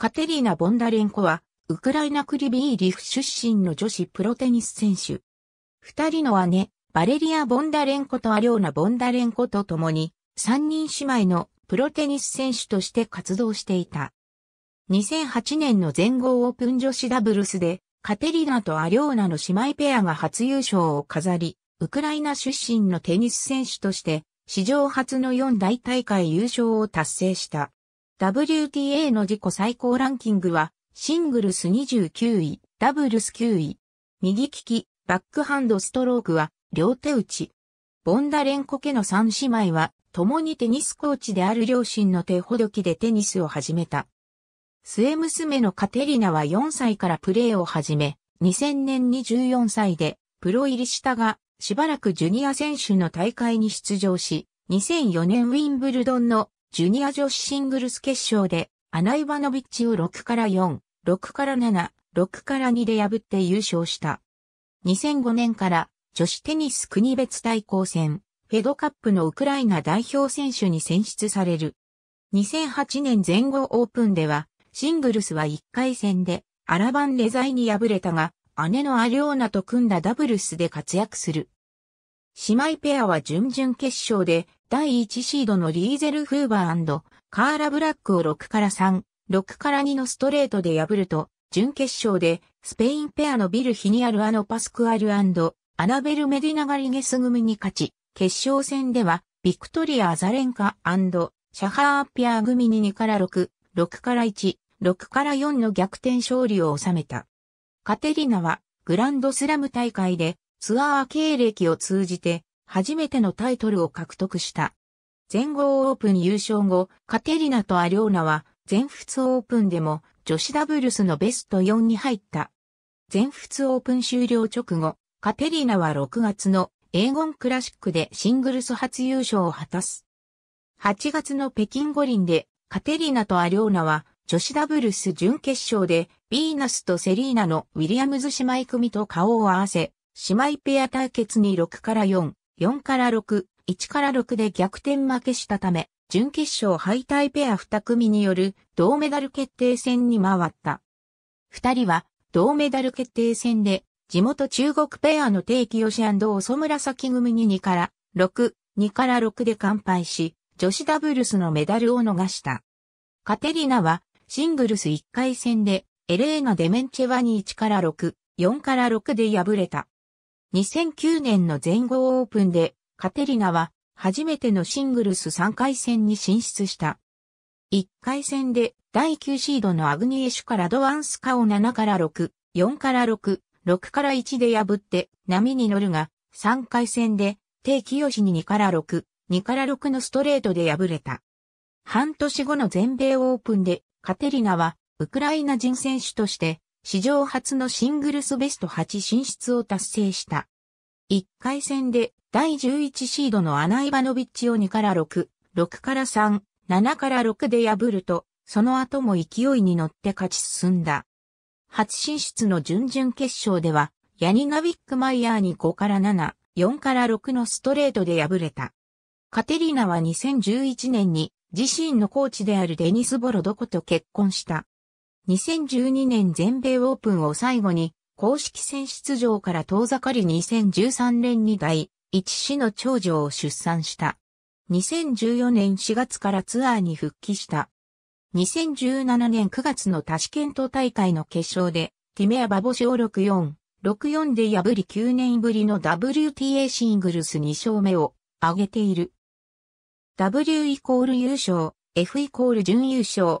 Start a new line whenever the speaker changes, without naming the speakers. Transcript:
カテリーナ・ボンダレンコは、ウクライナクリビーリフ出身の女子プロテニス選手。二人の姉、バレリア・ボンダレンコとアリョーナ・ボンダレンコと共に、三人姉妹のプロテニス選手として活動していた。2008年の全豪オープン女子ダブルスで、カテリーナとアリョーナの姉妹ペアが初優勝を飾り、ウクライナ出身のテニス選手として、史上初の4大大会優勝を達成した。WTA の自己最高ランキングは、シングルス29位、ダブルス9位。右利き、バックハンドストロークは、両手打ち。ボンダレンコ家の三姉妹は、共にテニスコーチである両親の手ほどきでテニスを始めた。末娘のカテリナは4歳からプレーを始め、2000年に14歳でプロ入りしたが、しばらくジュニア選手の大会に出場し、2004年ウィンブルドンのジュニア女子シングルス決勝で、アナ・イバノビッチを6から4、6から7、6から2で破って優勝した。2005年から女子テニス国別対抗戦、フェドカップのウクライナ代表選手に選出される。2008年前後オープンでは、シングルスは1回戦で、アラバン・レザイに敗れたが、姉のアリオーナと組んだダブルスで活躍する。姉妹ペアは準々決勝で、第1シードのリーゼル・フーバーカーラ・ブラックを6から3、6から2のストレートで破ると、準決勝でスペインペアのビル・ヒニアル・アノ・パスクアルアナベル・メディナ・ガリゲス組に勝ち、決勝戦では、ビクトリア・アザレンカシャハーピア組に2から6、6から1、6から4の逆転勝利を収めた。カテリナは、グランドスラム大会で、ツアー経歴を通じて、初めてのタイトルを獲得した。全豪オープン優勝後、カテリナとアリョーナは全仏オープンでも女子ダブルスのベスト4に入った。全仏オープン終了直後、カテリナは6月のエーゴンクラシックでシングルス初優勝を果たす。8月の北京五輪でカテリナとアリョーナは女子ダブルス準決勝でビーナスとセリーナのウィリアムズ姉妹組と顔を合わせ、姉妹ペア対決に6から4、4から6、1から6で逆転負けしたため、準決勝敗退ペア2組による銅メダル決定戦に回った。2人は銅メダル決定戦で地元中国ペアの定期ラサキ組に2から6、2から6で完敗し、女子ダブルスのメダルを逃した。カテリナはシングルス1回戦でエレーナ・デメンチェワに1から6、4から6で敗れた。2009年の全豪オープンで、カテリナは初めてのシングルス3回戦に進出した。1回戦で第9シードのアグニエシュからドワンスカを7から6、4から6、6から1で破って波に乗るが、3回戦で、定期吉に2から6、2から6のストレートで敗れた。半年後の全米オープンで、カテリナは、ウクライナ人選手として、史上初のシングルスベスト8進出を達成した。1回戦で第11シードのアナ・イバノビッチを2から6、6から3、7から6で破ると、その後も勢いに乗って勝ち進んだ。初進出の準々決勝では、ヤニナ・ビックマイヤーに5から7、4から6のストレートで敗れた。カテリーナは2011年に自身のコーチであるデニス・ボロドコと結婚した。2012年全米オープンを最後に、公式戦出場から遠ざかり2013年に第一子の長女を出産した。2014年4月からツアーに復帰した。2017年9月のタシケント大会の決勝で、ティメアバボシを64、64で破り9年ぶりの WTA シングルス2勝目を挙げている。W イコール優勝、F イコール準優勝、